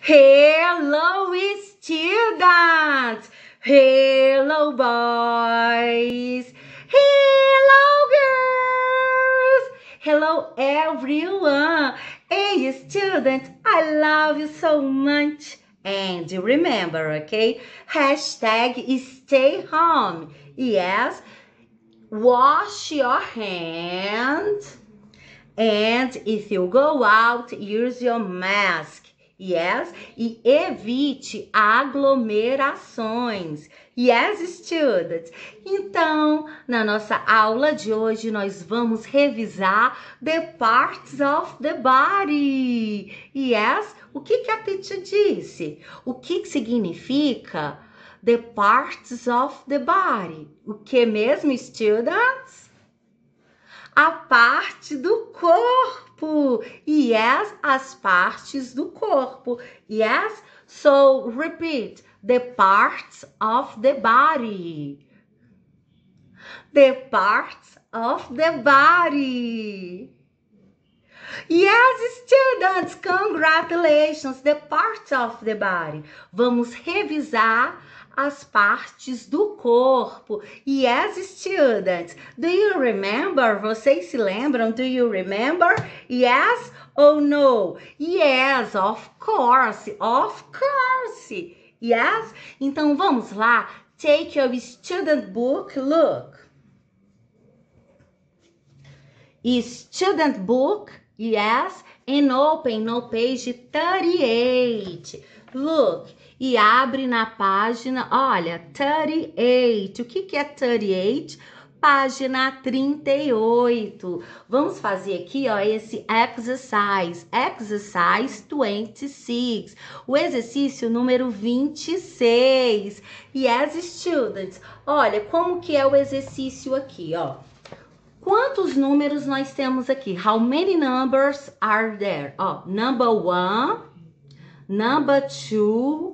Hello, students! Hello, boys! Hello, girls! Hello, everyone! Hey, students, I love you so much! And remember, okay? Hashtag stay home. Yes, wash your hands. And if you go out, use your mask. Yes? E evite aglomerações. Yes, students? Então, na nossa aula de hoje, nós vamos revisar the parts of the body. Yes? O que, que a teacher disse? O que, que significa the parts of the body? O que mesmo, students? A parte do corpo corpo. Yes, as partes do corpo. Yes, so repeat the parts of the body. The parts of the body. Yes, students, congratulations, the parts of the body. Vamos revisar as partes do corpo. Yes, students. Do you remember? Vocês se lembram? Do you remember? Yes ou no? Yes, of course. Of course. Yes? Então vamos lá. Take your student book. Look. Student book. Yes. And open no page 38. Look e abre na página, olha, 38. O que, que é 38? página 38. Vamos fazer aqui, ó, esse exercise, exercise 26, o exercício número 26. Yes, students. Olha como que é o exercício aqui, ó. Quantos números nós temos aqui? How many numbers are there? Ó, number one, number two,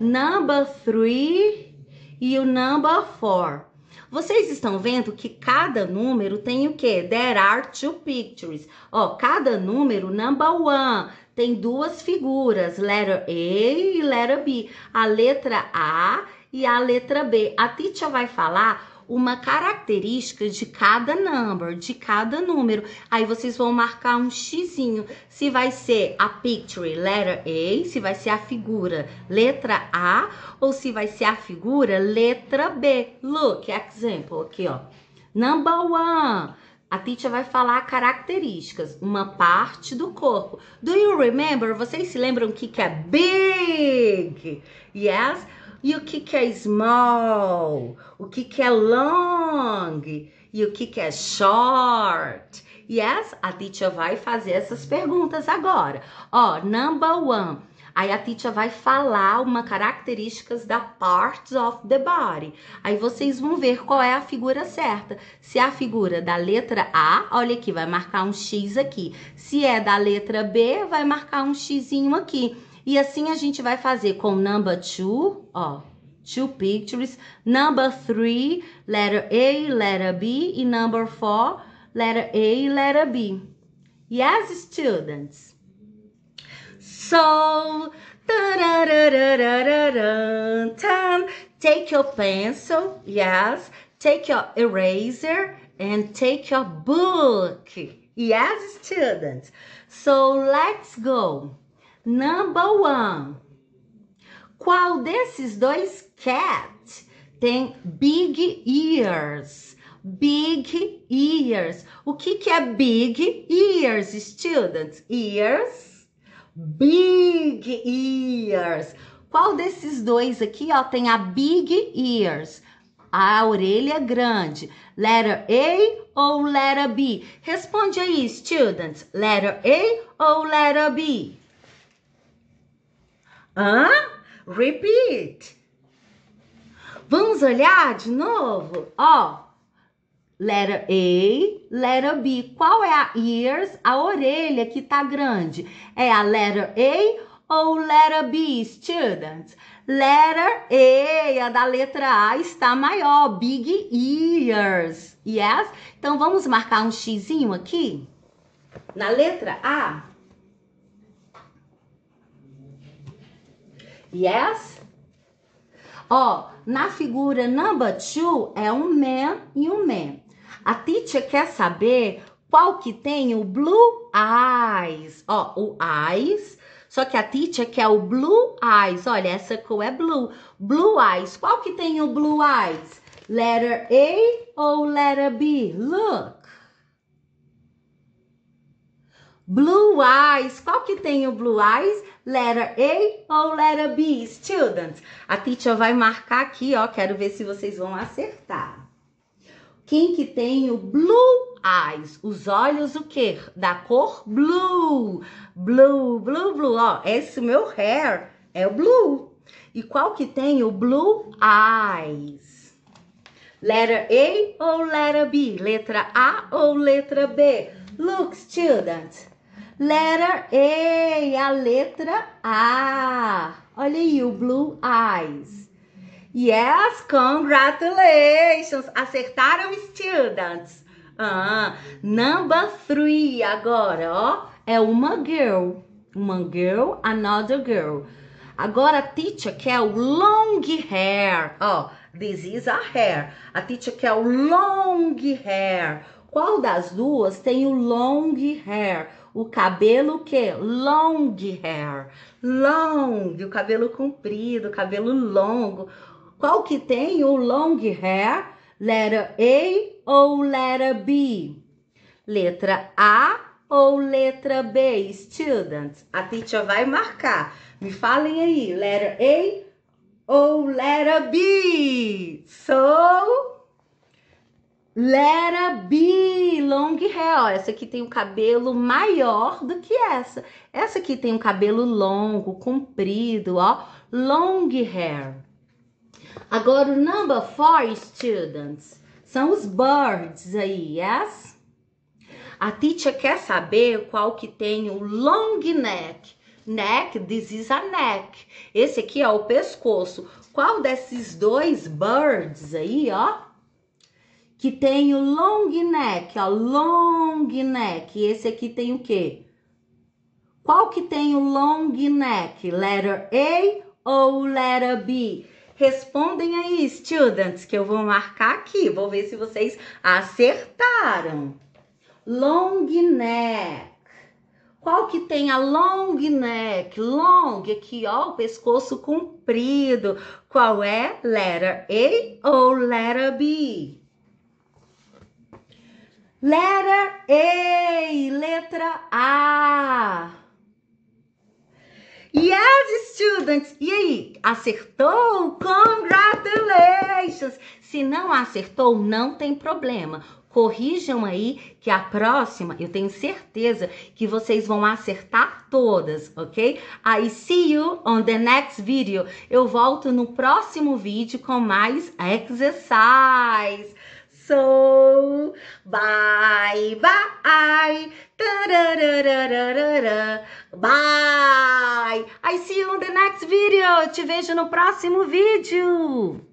number three e o number four. Vocês estão vendo que cada número tem o quê? There are two pictures. Ó, cada número, number one, tem duas figuras, letter A e letter B. A letra A e a letra B. A teacher vai falar uma característica de cada number, de cada número. Aí vocês vão marcar um xizinho, se vai ser a picture letter A, se vai ser a figura letra A ou se vai ser a figura letra B. Look, example aqui, ó. Number one. A teacher vai falar características, uma parte do corpo. Do you remember? Vocês se lembram o que, que é big? Yes? E o que, que é small? O que, que é long? E o que, que é short? Yes, a teacher vai fazer essas perguntas agora. Ó, number one. Aí a teacher vai falar uma características da parts of the body. Aí vocês vão ver qual é a figura certa. Se é a figura da letra A, olha aqui, vai marcar um X aqui. Se é da letra B, vai marcar um Xzinho aqui. E assim a gente vai fazer com number two, ó, two pictures, number three, letter A, letter B e number four, letter A, letter B. Yes, students. So, take your pencil, yes, take your eraser and take your book. Yes, students. So let's go. Number one. Qual desses dois cat tem big ears? Big ears. O que, que é big ears, students? Ears. Big ears. Qual desses dois aqui, ó, tem a big ears? A orelha grande. Letter A ou letter B? Responde aí, students. Letter A ou letter B? Hã? Repeat. Vamos olhar de novo? Ó. Letter A, letter B. Qual é a ears, a orelha que tá grande? É a letter A ou letter B, students? Letter A, a da letra A, está maior. Big ears. Yes? Então vamos marcar um xizinho aqui na letra A. Yes? Ó, na figura number two é um man e um man. A teacher quer saber qual que tem o blue eyes. Ó, o eyes. Só que a teacher quer o blue eyes. Olha, essa cor é blue. Blue eyes. Qual que tem o blue eyes? Letter A ou letter B? Look. Blue eyes. Qual que tem o blue eyes? Letter A ou letter B, students? A teacher vai marcar aqui, ó. Quero ver se vocês vão acertar. Quem que tem o blue eyes? Os olhos o quê? Da cor blue. Blue, blue, blue. Ó, esse meu hair é o blue. E qual que tem o blue eyes? Letter A ou letter B? Letra A ou letra B? Look, students. Letter A, a letra A. Olha aí o blue eyes. Yes, congratulations! Acertaram, students! Ah, number three agora, ó. É uma girl. Uma girl, another girl. Agora a teacher quer o long hair. Ó, this is a hair. A teacher quer o long hair. Qual das duas tem o long hair? o cabelo que long hair, long, o cabelo comprido, o cabelo longo. Qual que tem o long hair? Letra A ou letra B? Letra A ou letra B, students? A teacher vai marcar. Me falem aí, letra A ou letra B? So Lera B, long hair. Ó, essa aqui tem um cabelo maior do que essa. Essa aqui tem um cabelo longo, comprido, ó. Long hair. Agora o number four, students. São os birds aí, yes? A teacher quer saber qual que tem o long neck. Neck, this is a neck. Esse aqui é o pescoço. Qual desses dois birds aí, ó? que tem o long neck, ó, long neck. Esse aqui tem o quê? Qual que tem o long neck? Letter A ou letter B? Respondem aí, students, que eu vou marcar aqui. Vou ver se vocês acertaram. Long neck. Qual que tem a long neck? Long, aqui ó, o pescoço comprido. Qual é? Letter A ou letter B? Letter A, letra A. Yes, students! E aí, acertou? Congratulations! Se não acertou, não tem problema. Corrijam aí que a próxima eu tenho certeza que vocês vão acertar todas, ok? I see you on the next video. Eu volto no próximo vídeo com mais exercise soul. Bye, bye. Bye. I see you on the next video. te vejo no próximo vídeo.